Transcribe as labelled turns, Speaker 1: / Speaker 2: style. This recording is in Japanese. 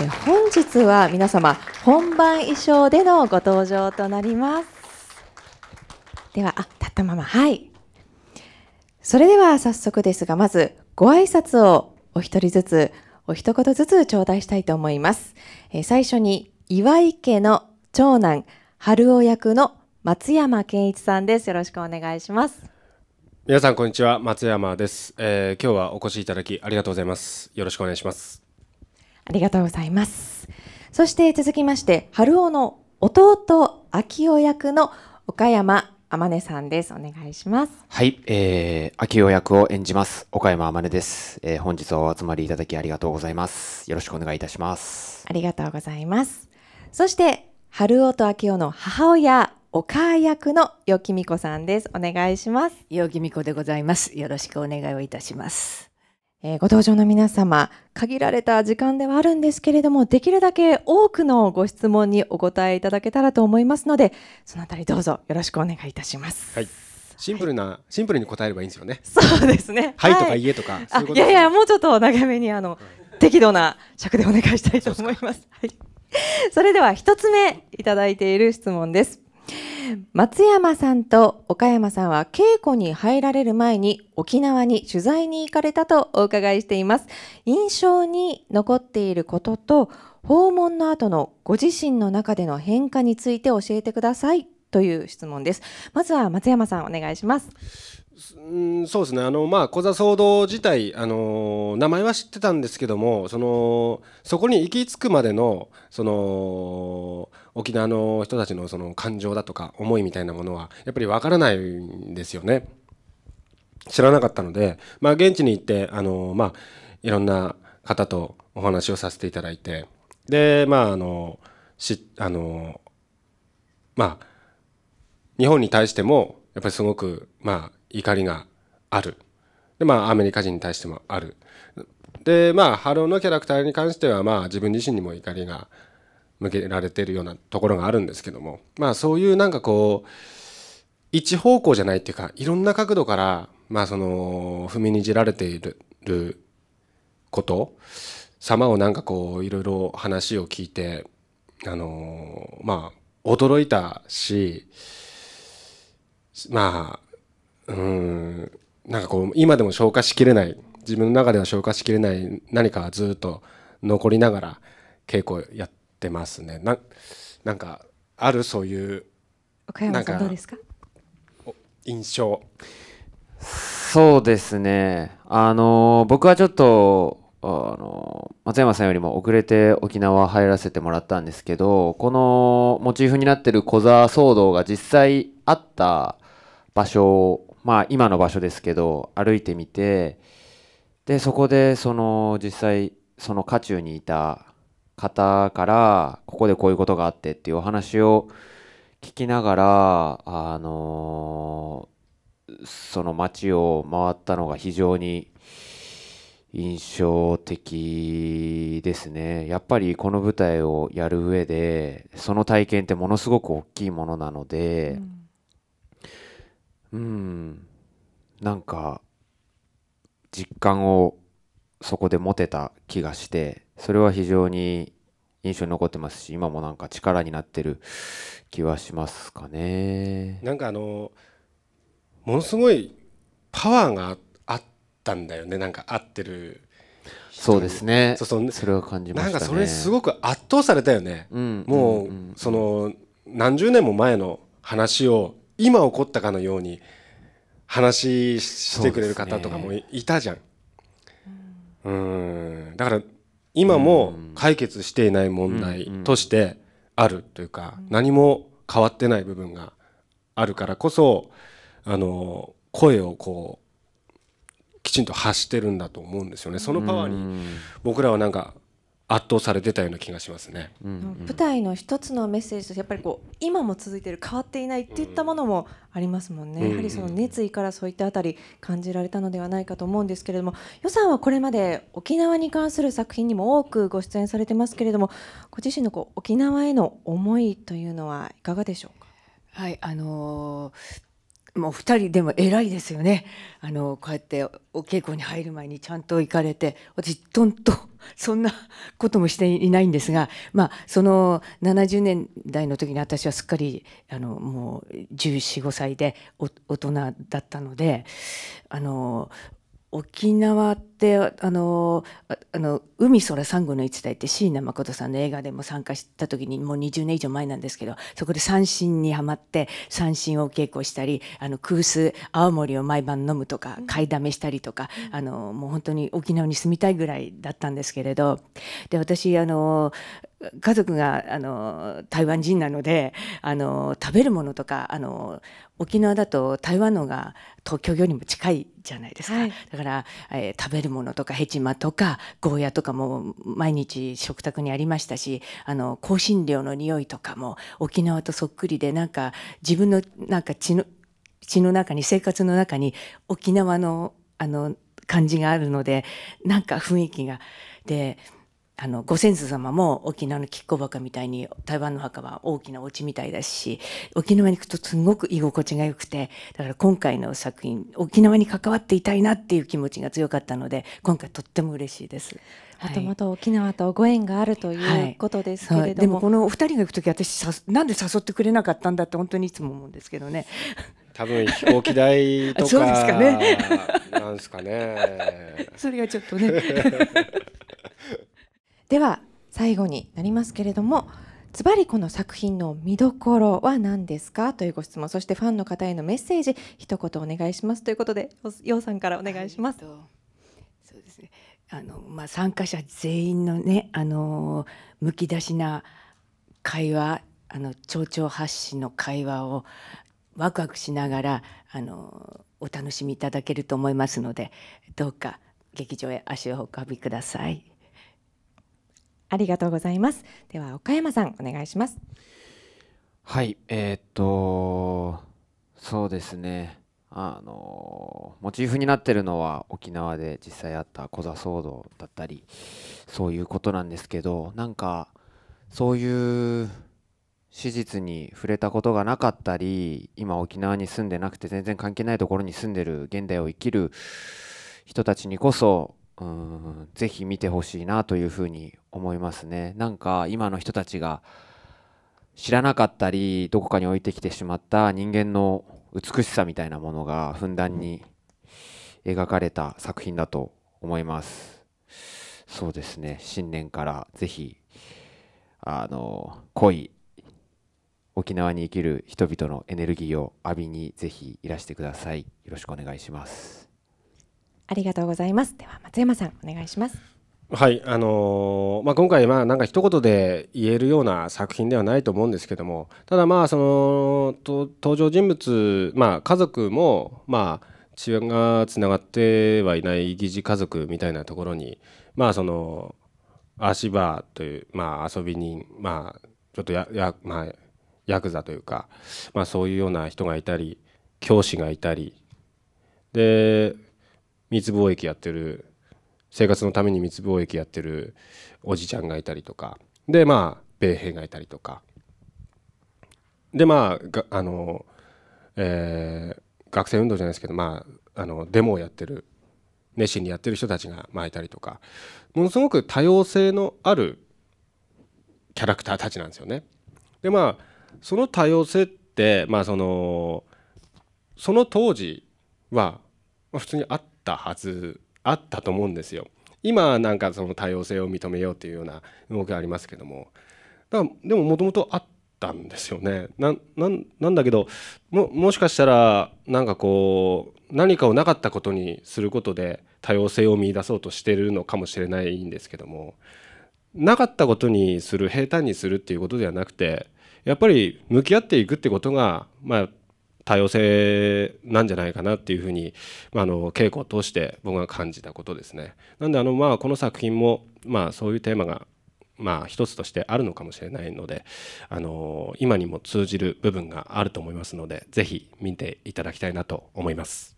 Speaker 1: えー、本日は皆様本番衣装でのご登場となりますではあ立ったままはいそれでは早速ですがまずご挨拶をお一人ずつお一言ずつ頂戴したいと思います、えー、最初に岩井家の長男春夫役の松山健一さんですよろしくお願いします
Speaker 2: 皆さんこんにちは松山です、えー、今日はお越しいただきありがとうございますよろしくお願いします
Speaker 1: ありがとうございます。そして続きまして、春尾の弟、秋夫役の岡山天音さんです。お願いします。
Speaker 3: はい、えー、秋代役を演じます。岡山天音です、えー、本日お集まりいただきありがとうございます。よろしくお願いいたします。
Speaker 1: ありがとうございます。そして、春尾と秋夫の母親、お母役のよきみこさんです。お願いします。よきみこでございます。よろしくお願いをいたします。えー、ご登場の皆様、限られた時間ではあるんですけれども、できるだけ多くのご質問にお答えいただけたらと思いますので、そのあたりどうぞよろしくお願いいたしま
Speaker 2: す。はい。シンプルな、はい、シンプルに答えればいいんですよね。そうです
Speaker 1: ね。はい、とか家
Speaker 2: えとか。そういうこといやいや、
Speaker 1: もうちょっと長めに、あの、適度な尺でお願いしたいと思います。すはい。それでは一つ目いただいている質問です。松山さんと岡山さんは稽古に入られる前に沖縄に取材に行かれたとお伺いしています印象に残っていることと訪問の後のご自身の中での変化について教えてくださいという質問です。まずは松山さんお願いします。
Speaker 2: うん、そうですね。あのまあ小座騒動自体あの名前は知ってたんですけども、そのそこに行き着くまでのその沖縄の人たちのその感情だとか思いみたいなものはやっぱりわからないんですよね。知らなかったので、まあ現地に行ってあのまあいろんな方とお話をさせていただいて、でまああのしあのまあ日本に対しても、やっぱりすごく、まあ、怒りがある。で、まあ、アメリカ人に対してもある。で、まあ、ハローのキャラクターに関しては、まあ、自分自身にも怒りが向けられてるようなところがあるんですけども、まあ、そういうなんかこう、一方向じゃないっていうか、いろんな角度から、まあ、その、踏みにじられていること様をなんかこう、いろいろ話を聞いて、あのまあ、驚いたし、まあ、うん、なんかこう、今でも消化しきれない、自分の中では消化しきれない何かずっと残りながら稽古やってますね。ななんか、あるそういう、
Speaker 1: 岡山さんどうですか
Speaker 2: 印象。
Speaker 3: そうですね。あの、僕はちょっと、あの松山さんよりも遅れて沖縄入らせてもらったんですけどこのモチーフになってる小沢騒動が実際あった場所を、まあ今の場所ですけど、歩いてみて、で、そこでその実際、その渦中にいた方から、ここでこういうことがあってっていうお話を聞きながら、あのその街を回ったのが非常に印象的ですね。やっぱりこの舞台をやる上で、その体験ってものすごく大きいものなので、うんうんなんか実感をそこで持てた気がしてそれは非常に印象に残ってますし今もなんか力になってる気はしますかね。
Speaker 2: なんかあのものすごいパワーがあったんだよねなんか合ってるそうですねそうそそれは感じました、ね、なんかそれすごく圧倒されたよね、
Speaker 3: うん、もう、
Speaker 2: うん、その何十年も前の話を今起こったかのように話してくれる方とかもいたじゃん。う、ね、んだから今も解決していない問題としてあるというか何も変わってない部分があるからこそあの声をこうきちんと発してるんだと思うんですよね。そのパワーに僕らはなんか圧倒されてたような気がしますね、うんうん、舞
Speaker 1: 台の一つのメッセージとしてやっぱりこう今も続いている変わっていないといったものもありますもんね、うん、やはりその熱意からそういったあたり感じられたのではないかと思うんですけれども予算はこれまで沖縄に関する作品にも多くご出演されてますけれどもご自身のこう沖縄への思い
Speaker 4: というのはいかがでしょうかはいあのーもう2人でも偉いですよねあのこうやってお稽古に入る前にちゃんと行かれて私とんとそんなこともしていないんですが、まあ、その70年代の時に私はすっかりあのもう1415歳で大人だったのであの沖縄ってあのあの海空サンゴの一代って椎名誠さんの映画でも参加した時にもう20年以上前なんですけどそこで三振にはまって三振を稽古したりあの空数青森を毎晩飲むとか買いだめしたりとか、うん、あのもう本当に沖縄に住みたいぐらいだったんですけれどで私あの家族があの台湾人なのであの食べるものとかあの沖縄だと台湾のが東京よりも近いじゃないですか、はい、だから、えー、食べるるものとかヘチマとかゴーヤとかも毎日食卓にありましたしあの香辛料の匂いとかも沖縄とそっくりでなんか自分のなんか血の血の中に生活の中に沖縄のあの感じがあるのでなんか雰囲気がであの、ご先祖様も沖縄のキッコバカみたいに、台湾の墓は大きなお家みたいだし、沖縄に行くとすごく居心地が良くて、だから今回の作品、沖縄に関わっていたいなっていう気持ちが強かったので、今回とっても嬉しいです。もともと沖縄とご縁があるということですけれども。はいはい、でもこのお二人が行く時、私さ、なんで誘ってくれなかったんだって本当にいつも思うんですけどね。
Speaker 2: 多分飛行機代とか。そうですかね。なんですかね。それがちょっとね
Speaker 1: では最後になりますけれどもズバリこの作品の見どころは何ですかというご質問そしてファンの方へのメッセージ一言お願いしますということで楊さんからお願いします。そうですね
Speaker 4: あのまあ、参加者全員のねあのむき出しな会話あの町長発信の会話をワクワクしながらあのお楽しみいただけると思いますのでどうか劇場へ足をお運びください。ありがとうございます。では岡山さんお願いします。
Speaker 3: はい、えー、っとそうですね。あのモチーフになってるのは沖縄で実際あったコザ騒動だったりそういうことなんですけどなんかそういう史実に触れたことがなかったり今沖縄に住んでなくて全然関係ないところに住んでる現代を生きる人たちにこそうん見てほしいなというふうに思いますね。なんか今の人たちが知らなかったりどこかに置いてきてしまった人間の美しさみたいなものがふんだんに描かれた作品だと思います。そうですね新年から是非あの恋沖縄に生きる人々のエネルギーを浴びにぜひいらしてください。よ
Speaker 2: ろしくお願いします。
Speaker 1: ありがとうございますでは松山さんお願いします
Speaker 2: はいあのー、まあ、今回まあなんか一言で言えるような作品ではないと思うんですけどもただまあその登場人物、まあ、家族もまあ血がつながってはいない疑似家族みたいなところにまあその足場という、まあ、遊び人、まあ、ちょっとやや、まあ、ヤクザというか、まあ、そういうような人がいたり教師がいたりで密貿易やってる生活のために密貿易やってるおじちゃんがいたりとかでまあ米兵がいたりとかでまああの、えー、学生運動じゃないですけどまああのデモをやってる熱心にやってる人たちがまいたりとかものすごく多様性のあるキャラクターたちなんですよね。でまあその多様性ってまあそのその当時は普通にあって。ったはずあったと思うんですよ。今なんかその多様性を認めようというような動きがありますけどもだでももともとあったんですよねななんだけどももしかしたらなんかこう何かをなかったことにすることで多様性を見出そうとしてるのかもしれないんですけどもなかったことにする平坦にするっていうことではなくてやっぱり向き合っていくってことが、まあ、多様性なんじゃないかなっていうふうに、まあ、の稽古を通して僕が感じたことですね。なんであの、まあ、この作品も、まあ、そういうテーマがまあ、一つとしてあるのかもしれないので、あの今にも通じる部分があると思いますので、是非見ていただきたいなと思います。